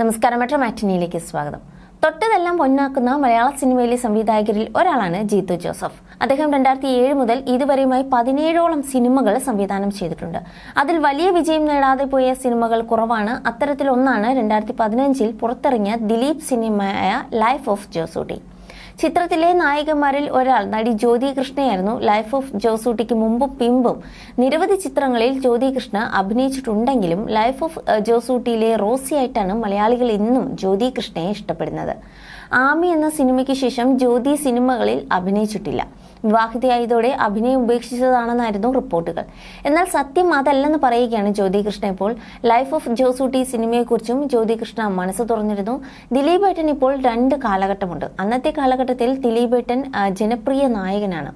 നമസ്കാരം മെട്രോ മാറ്റിനിയിലേക്ക് സ്വാഗതം തൊട്ടതെല്ലാം പൊന്നാക്കുന്ന മലയാള സിനിമയിലെ സംവിധായകരിൽ ഒരാളാണ് ജീത്തു ജോസഫ് അദ്ദേഹം രണ്ടായിരത്തി ഏഴ് മുതൽ ഇതുവരെയുമായി പതിനേഴോളം സിനിമകൾ സംവിധാനം ചെയ്തിട്ടുണ്ട് അതിൽ വലിയ വിജയം നേടാതെ പോയ സിനിമകൾ കുറവാണ് അത്തരത്തിലൊന്നാണ് രണ്ടായിരത്തി പതിനഞ്ചിൽ പുറത്തിറങ്ങിയ ദിലീപ് സിനിമയായ ലൈഫ് ഓഫ് ജോസൂട്ടി ചിത്രത്തിലെ നായികമാരിൽ ഒരാൾ നടി ജ്യോതി കൃഷ്ണയായിരുന്നു ലൈഫ് ഓഫ് ജോസൂട്ടിക്ക് മുമ്പും പിമ്പും നിരവധി ചിത്രങ്ങളിൽ ജ്യോതി കൃഷ്ണ അഭിനയിച്ചിട്ടുണ്ടെങ്കിലും ലൈഫ് ഓഫ് ജോസൂട്ടിയിലെ റോസിയായിട്ടാണ് മലയാളികൾ ഇന്നും ജ്യോതി കൃഷ്ണയെ ഇഷ്ടപ്പെടുന്നത് ആമി എന്ന സിനിമയ്ക്ക് ശേഷം ജ്യോതി സിനിമകളിൽ അഭിനയിച്ചിട്ടില്ല വിവാഹിതയായതോടെ അഭിനയം ഉപേക്ഷിച്ചതാണെന്നായിരുന്നു റിപ്പോർട്ടുകൾ എന്നാൽ സത്യം അതല്ലെന്ന് പറയുകയാണ് ജ്യോതികൃഷ്ണ ഇപ്പോൾ ലൈഫ് ഓഫ് ജോസൂട്ടി സിനിമയെക്കുറിച്ചും ജ്യോതികൃഷ്ണ മനസ്സ് തുറന്നിരുന്നു ദിലീപേട്ടൻ ഇപ്പോൾ രണ്ട് കാലഘട്ടമുണ്ട് അന്നത്തെ കാലഘട്ടത്തിൽ ദിലീപേട്ടൻ ജനപ്രിയ നായകനാണ്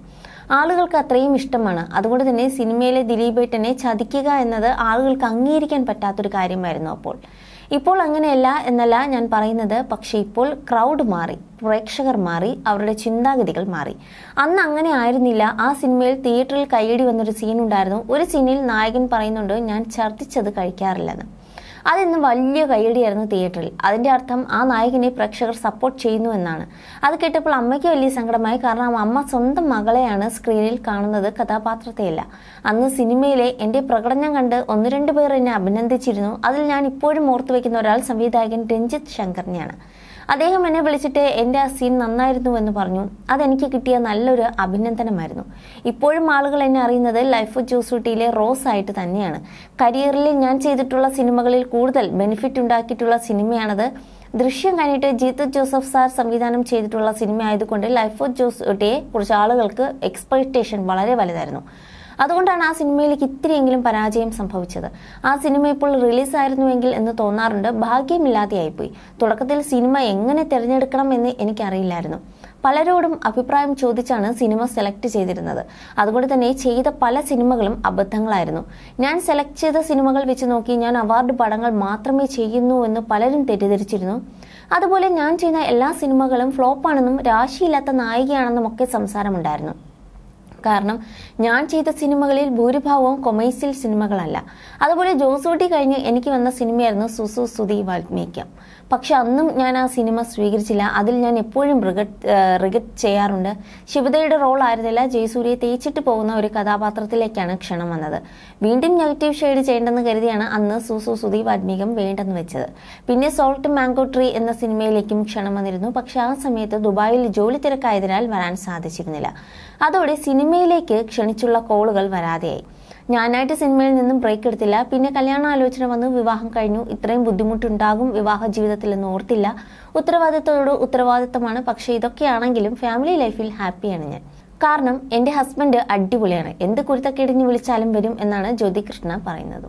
ആളുകൾക്ക് അത്രയും ഇഷ്ടമാണ് അതുകൊണ്ട് തന്നെ സിനിമയിലെ ദിലീപേട്ടനെ ചതിക്കുക എന്നത് ആളുകൾക്ക് അംഗീകരിക്കാൻ പറ്റാത്തൊരു കാര്യമായിരുന്നു അപ്പോൾ ഇപ്പോൾ അങ്ങനെയല്ല എന്നല്ല ഞാൻ പറയുന്നത് പക്ഷേ ഇപ്പോൾ ക്രൗഡ് മാറി പ്രേക്ഷകർ മാറി അവരുടെ ചിന്താഗതികൾ മാറി അന്ന് അങ്ങനെ ആയിരുന്നില്ല ആ സിനിമയിൽ തിയേറ്ററിൽ കൈയടി വന്നൊരു സീൻ ഉണ്ടായിരുന്നു ഒരു സീനിൽ നായകൻ പറയുന്നുണ്ട് ഞാൻ ഛർദ്ദിച്ചത് കഴിക്കാറില്ലെന്ന് അതിന്ന് വലിയ കൈയടിയായിരുന്നു തിയേറ്ററിൽ അതിൻ്റെ അർത്ഥം ആ നായകനെ പ്രേക്ഷകർ സപ്പോർട്ട് ചെയ്യുന്നു എന്നാണ് അത് കേട്ടപ്പോൾ അമ്മയ്ക്ക് വലിയ സങ്കടമായി കാരണം അമ്മ സ്വന്തം മകളെയാണ് സ്ക്രീനിൽ കാണുന്നത് കഥാപാത്രത്തെയല്ല അന്ന് സിനിമയിലെ എൻ്റെ പ്രകടനം കണ്ട് ഒന്ന് രണ്ട് പേർ എന്നെ അഭിനന്ദിച്ചിരുന്നു അതിൽ ഞാൻ ഇപ്പോഴും ഓർത്തുവെക്കുന്ന ഒരാൾ സംവിധായകൻ രഞ്ജിത്ത് ശങ്കറിനെയാണ് അദ്ദേഹം എന്നെ വിളിച്ചിട്ട് എൻ്റെ ആ സീൻ നന്നായിരുന്നു എന്ന് പറഞ്ഞു അതെനിക്ക് കിട്ടിയ നല്ലൊരു അഭിനന്ദനമായിരുന്നു ഇപ്പോഴും ആളുകൾ എന്നെ അറിയുന്നത് ലൈഫ് ഓഫ് ജോസൂട്ടിയിലെ റോസ് ആയിട്ട് തന്നെയാണ് കരിയറിൽ ഞാൻ ചെയ്തിട്ടുള്ള സിനിമകളിൽ കൂടുതൽ ബെനിഫിറ്റ് ഉണ്ടാക്കിയിട്ടുള്ള സിനിമയാണത് ദൃശ്യം കഴിഞ്ഞിട്ട് ജീത്തു ജോസഫ് സാർ സംവിധാനം ചെയ്തിട്ടുള്ള സിനിമ ആയതുകൊണ്ട് ലൈഫ് ഓഫ് ജോസ് കുറിച്ച് ആളുകൾക്ക് എക്സ്പെക്ടേഷൻ വളരെ വലുതായിരുന്നു അതുകൊണ്ടാണ് ആ സിനിമയിലേക്ക് ഇത്തിരിയെങ്കിലും പരാജയം സംഭവിച്ചത് ആ സിനിമ ഇപ്പോൾ റിലീസായിരുന്നുവെങ്കിൽ എന്ന് തോന്നാറുണ്ട് ഭാഗ്യമില്ലാതെയായിപ്പോയി തുടക്കത്തിൽ സിനിമ എങ്ങനെ തിരഞ്ഞെടുക്കണം എന്ന് എനിക്കറിയില്ലായിരുന്നു പലരോടും അഭിപ്രായം ചോദിച്ചാണ് സിനിമ സെലക്ട് ചെയ്തിരുന്നത് അതുകൊണ്ട് തന്നെ ചെയ്ത പല സിനിമകളും അബദ്ധങ്ങളായിരുന്നു ഞാൻ സെലക്ട് ചെയ്ത സിനിമകൾ വെച്ച് നോക്കി ഞാൻ അവാർഡ് പടങ്ങൾ മാത്രമേ ചെയ്യുന്നു എന്ന് പലരും തെറ്റിദ്ധരിച്ചിരുന്നു അതുപോലെ ഞാൻ ചെയ്യുന്ന എല്ലാ സിനിമകളും ഫ്ലോപ്പാണെന്നും രാശിയില്ലാത്ത നായികയാണെന്നും ഒക്കെ സംസാരമുണ്ടായിരുന്നു കാരണം ഞാൻ ചെയ്ത സിനിമകളിൽ ഭൂരിഭാഗവും കൊമേഴ്സ്യൽ സിനിമകളല്ല അതുപോലെ ജോസൂട്ടി കഴിഞ്ഞ് എനിക്ക് വന്ന സിനിമയായിരുന്നു സുസു സുതി വാൽമീക്യം പക്ഷെ അന്നും ഞാൻ ആ സിനിമ സ്വീകരിച്ചില്ല അതിൽ ഞാൻ എപ്പോഴും റിഗറ്റ് റിഗറ്റ് ചെയ്യാറുണ്ട് ശിവതയുടെ റോൾ ആയിരുന്നില്ല ജയസൂര്യയെ തേച്ചിട്ട് പോകുന്ന ഒരു കഥാപാത്രത്തിലേക്കാണ് ക്ഷണം വന്നത് വീണ്ടും നെഗറ്റീവ് ഷെയ്ഡ് ചെയ്യേണ്ടെന്ന് കരുതിയാണ് അന്ന് സുസു സുതി വാൽമീകം വേണ്ടെന്ന് വെച്ചത് പിന്നെ സോൾട്ട് മാംഗോ ട്രീ എന്ന സിനിമയിലേക്കും ക്ഷണം വന്നിരുന്നു പക്ഷെ ആ സമയത്ത് ദുബായിൽ ജോലി തിരക്കായതിനാൽ വരാൻ സാധിച്ചിരുന്നില്ല അതോടെ സിനിമ സിനിമയിലേക്ക് ക്ഷണിച്ചുള്ള കോളുകൾ വരാതെയായി ഞാനായിട്ട് സിനിമയിൽ നിന്നും ബ്രേക്ക് എടുത്തില്ല പിന്നെ കല്യാണ ആലോചന വന്നു വിവാഹം കഴിഞ്ഞു ഇത്രയും ബുദ്ധിമുട്ടുണ്ടാകും വിവാഹ ജീവിതത്തിൽ എന്ന് ഓർത്തില്ല ഉത്തരവാദിത്തോട് ഉത്തരവാദിത്തമാണ് പക്ഷേ ഇതൊക്കെയാണെങ്കിലും ഫാമിലി ലൈഫിൽ ഹാപ്പിയാണ് ഞാൻ കാരണം എൻ്റെ ഹസ്ബൻഡ് അടിപൊളിയാണ് എന്ത് കുരുത്തക്കേടിഞ്ഞ് വിളിച്ചാലും വരും എന്നാണ് ജ്യോതികൃഷ്ണ പറയുന്നത്